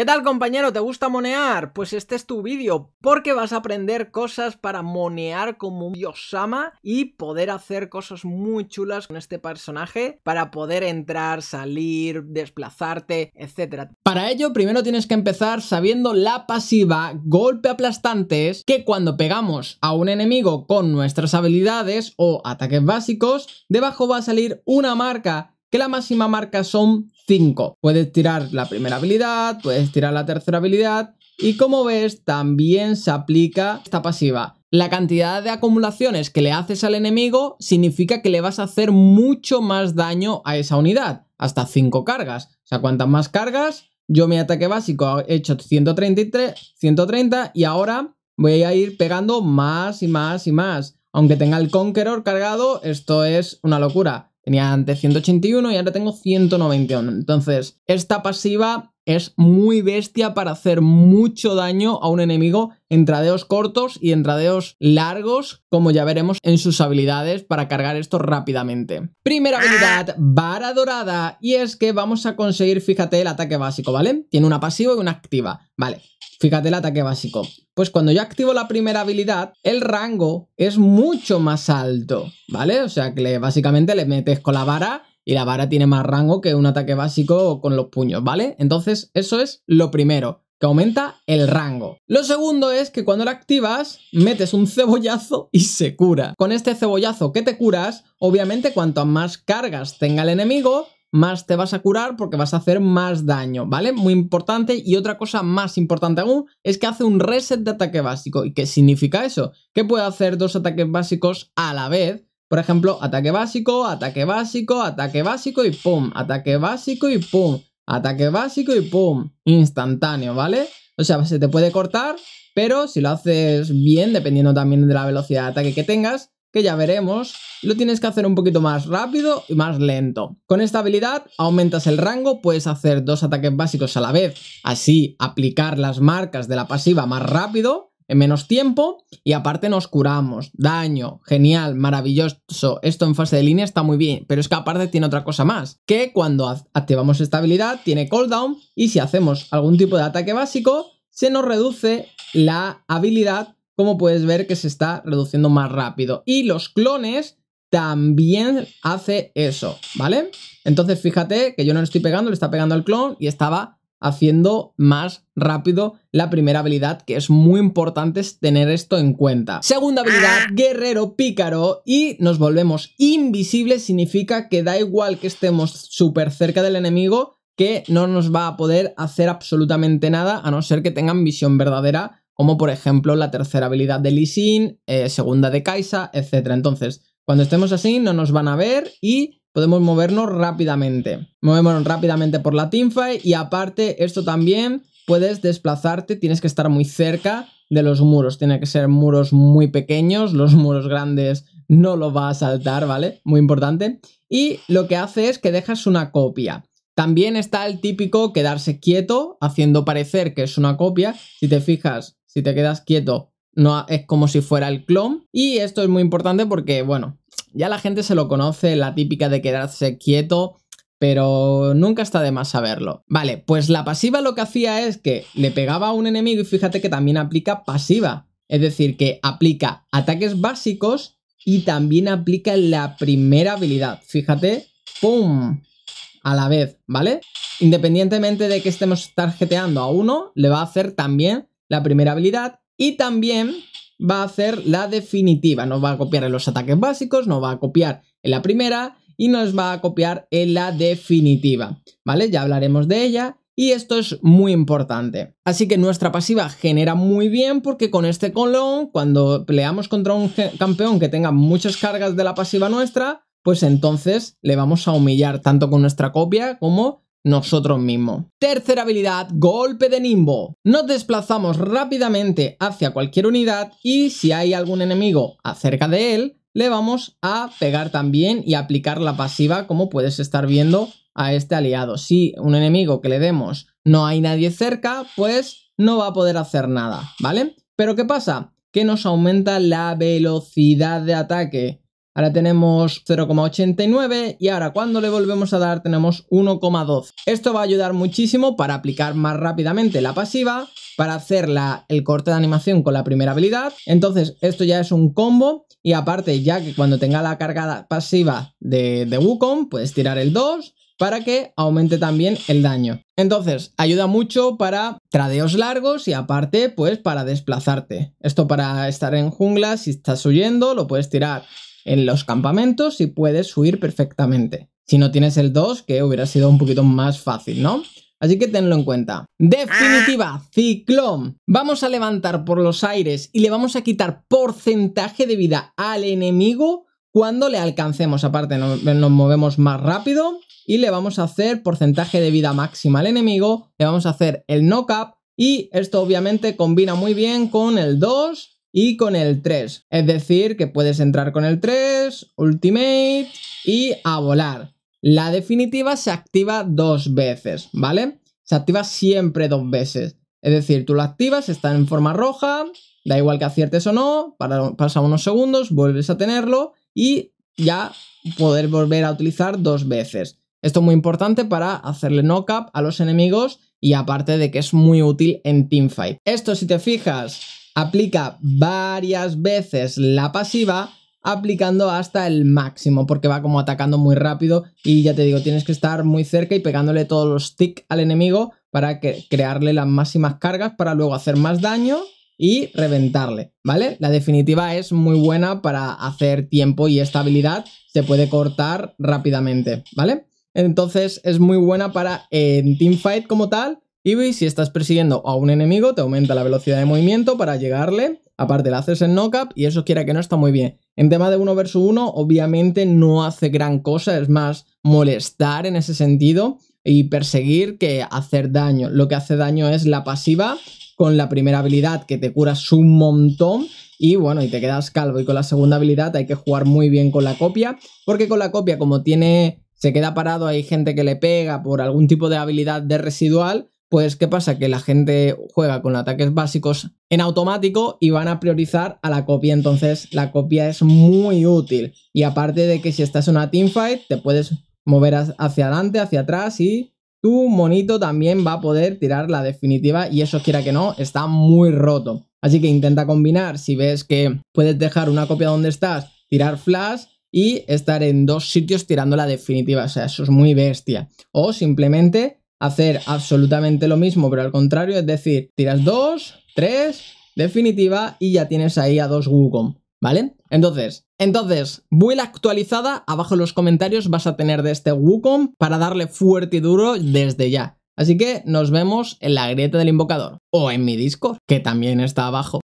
¿Qué tal compañero? ¿Te gusta monear? Pues este es tu vídeo porque vas a aprender cosas para monear como un diosama y poder hacer cosas muy chulas con este personaje para poder entrar, salir, desplazarte, etc. Para ello primero tienes que empezar sabiendo la pasiva golpe aplastantes que cuando pegamos a un enemigo con nuestras habilidades o ataques básicos debajo va a salir una marca que la máxima marca son Puedes tirar la primera habilidad, puedes tirar la tercera habilidad y como ves también se aplica esta pasiva. La cantidad de acumulaciones que le haces al enemigo significa que le vas a hacer mucho más daño a esa unidad, hasta 5 cargas. O sea, cuantas más cargas, yo mi ataque básico he hecho 133, 130 y ahora voy a ir pegando más y más y más. Aunque tenga el Conqueror cargado, esto es una locura. Tenía antes 181 y ahora tengo 191. Entonces, esta pasiva es muy bestia para hacer mucho daño a un enemigo en tradeos cortos y en tradeos largos, como ya veremos en sus habilidades para cargar esto rápidamente. Primera ah. habilidad, vara dorada, y es que vamos a conseguir, fíjate, el ataque básico, ¿vale? Tiene una pasiva y una activa, ¿vale? Fíjate el ataque básico. Pues cuando yo activo la primera habilidad, el rango es mucho más alto, ¿vale? O sea que básicamente le metes con la vara y la vara tiene más rango que un ataque básico con los puños, ¿vale? Entonces eso es lo primero, que aumenta el rango. Lo segundo es que cuando la activas, metes un cebollazo y se cura. Con este cebollazo que te curas, obviamente cuanto más cargas tenga el enemigo, más te vas a curar porque vas a hacer más daño, ¿vale? Muy importante. Y otra cosa más importante aún es que hace un reset de ataque básico. ¿Y qué significa eso? Que puede hacer dos ataques básicos a la vez por ejemplo, ataque básico, ataque básico, ataque básico y pum, ataque básico y pum, ataque básico y pum, instantáneo, ¿vale? O sea, se te puede cortar, pero si lo haces bien, dependiendo también de la velocidad de ataque que tengas, que ya veremos, lo tienes que hacer un poquito más rápido y más lento. Con esta habilidad aumentas el rango, puedes hacer dos ataques básicos a la vez, así aplicar las marcas de la pasiva más rápido, en menos tiempo y aparte nos curamos. Daño, genial, maravilloso. Esto en fase de línea está muy bien, pero es que aparte tiene otra cosa más, que cuando activamos esta habilidad tiene cooldown y si hacemos algún tipo de ataque básico se nos reduce la habilidad, como puedes ver que se está reduciendo más rápido. Y los clones también hace eso, ¿vale? Entonces fíjate que yo no le estoy pegando, le está pegando al clon y estaba haciendo más rápido la primera habilidad, que es muy importante tener esto en cuenta. Segunda habilidad, ah. guerrero pícaro, y nos volvemos invisibles, significa que da igual que estemos súper cerca del enemigo, que no nos va a poder hacer absolutamente nada, a no ser que tengan visión verdadera, como por ejemplo la tercera habilidad de Lee Sin, eh, segunda de Kaisa, etc. Entonces, cuando estemos así no nos van a ver y podemos movernos rápidamente. Movémonos rápidamente por la teamfight y aparte esto también puedes desplazarte, tienes que estar muy cerca de los muros, tiene que ser muros muy pequeños, los muros grandes no lo va a saltar, ¿vale? Muy importante. Y lo que hace es que dejas una copia. También está el típico quedarse quieto, haciendo parecer que es una copia. Si te fijas, si te quedas quieto, no es como si fuera el clon. Y esto es muy importante porque, bueno, ya la gente se lo conoce, la típica de quedarse quieto, pero nunca está de más saberlo. Vale, pues la pasiva lo que hacía es que le pegaba a un enemigo y fíjate que también aplica pasiva. Es decir, que aplica ataques básicos y también aplica la primera habilidad. Fíjate, ¡pum! A la vez, ¿vale? Independientemente de que estemos tarjeteando a uno, le va a hacer también la primera habilidad y también va a hacer la definitiva. Nos va a copiar en los ataques básicos, nos va a copiar en la primera y nos va a copiar en la definitiva. ¿Vale? Ya hablaremos de ella. Y esto es muy importante. Así que nuestra pasiva genera muy bien porque con este colón, cuando peleamos contra un campeón que tenga muchas cargas de la pasiva nuestra, pues entonces le vamos a humillar tanto con nuestra copia como nosotros mismos. Tercera habilidad, golpe de nimbo. Nos desplazamos rápidamente hacia cualquier unidad y si hay algún enemigo acerca de él, le vamos a pegar también y aplicar la pasiva como puedes estar viendo a este aliado. Si un enemigo que le demos no hay nadie cerca, pues no va a poder hacer nada, ¿vale? Pero ¿qué pasa? Que nos aumenta la velocidad de ataque. Ahora tenemos 0,89 y ahora cuando le volvemos a dar tenemos 1,12. Esto va a ayudar muchísimo para aplicar más rápidamente la pasiva, para hacer el corte de animación con la primera habilidad. Entonces esto ya es un combo y aparte ya que cuando tenga la cargada pasiva de, de Wukong puedes tirar el 2 para que aumente también el daño. Entonces, ayuda mucho para tradeos largos y aparte, pues para desplazarte. Esto para estar en jungla, si estás huyendo, lo puedes tirar en los campamentos y puedes huir perfectamente. Si no tienes el 2, que hubiera sido un poquito más fácil, ¿no? Así que tenlo en cuenta. Definitiva, ah. ciclón. Vamos a levantar por los aires y le vamos a quitar porcentaje de vida al enemigo cuando le alcancemos. Aparte, nos, nos movemos más rápido y le vamos a hacer porcentaje de vida máxima al enemigo. Le vamos a hacer el knock-up y esto obviamente combina muy bien con el 2 y con el 3. Es decir, que puedes entrar con el 3, Ultimate y a volar. La definitiva se activa dos veces, ¿vale? Se activa siempre dos veces. Es decir, tú la activas, está en forma roja, da igual que aciertes o no, para, pasa unos segundos, vuelves a tenerlo y ya poder volver a utilizar dos veces. Esto es muy importante para hacerle knock-up a los enemigos y aparte de que es muy útil en teamfight. Esto si te fijas aplica varias veces la pasiva aplicando hasta el máximo porque va como atacando muy rápido y ya te digo, tienes que estar muy cerca y pegándole todos los ticks al enemigo para crearle las máximas cargas para luego hacer más daño y reventarle, ¿vale? La definitiva es muy buena para hacer tiempo y estabilidad, se puede cortar rápidamente, ¿vale? Entonces es muy buena para eh, en teamfight como tal Eevee, si estás persiguiendo a un enemigo, te aumenta la velocidad de movimiento para llegarle. Aparte, le haces el knock-up y eso quiera que no está muy bien. En tema de 1 vs 1, obviamente no hace gran cosa, es más molestar en ese sentido y perseguir que hacer daño. Lo que hace daño es la pasiva con la primera habilidad que te curas un montón y bueno, y te quedas calvo. Y con la segunda habilidad hay que jugar muy bien con la copia, porque con la copia como tiene... Se queda parado, hay gente que le pega por algún tipo de habilidad de residual, pues, ¿qué pasa? Que la gente juega con ataques básicos en automático y van a priorizar a la copia. Entonces, la copia es muy útil. Y aparte de que si estás en una teamfight, te puedes mover hacia adelante, hacia atrás y tu monito también va a poder tirar la definitiva. Y eso, quiera que no, está muy roto. Así que intenta combinar. Si ves que puedes dejar una copia donde estás, tirar flash y estar en dos sitios tirando la definitiva. O sea, eso es muy bestia. O simplemente hacer absolutamente lo mismo, pero al contrario, es decir, tiras 2, 3, definitiva y ya tienes ahí a dos Wukong, ¿vale? Entonces, entonces, vuela actualizada, abajo en los comentarios vas a tener de este Wukong para darle fuerte y duro desde ya. Así que nos vemos en la grieta del invocador o en mi Discord, que también está abajo.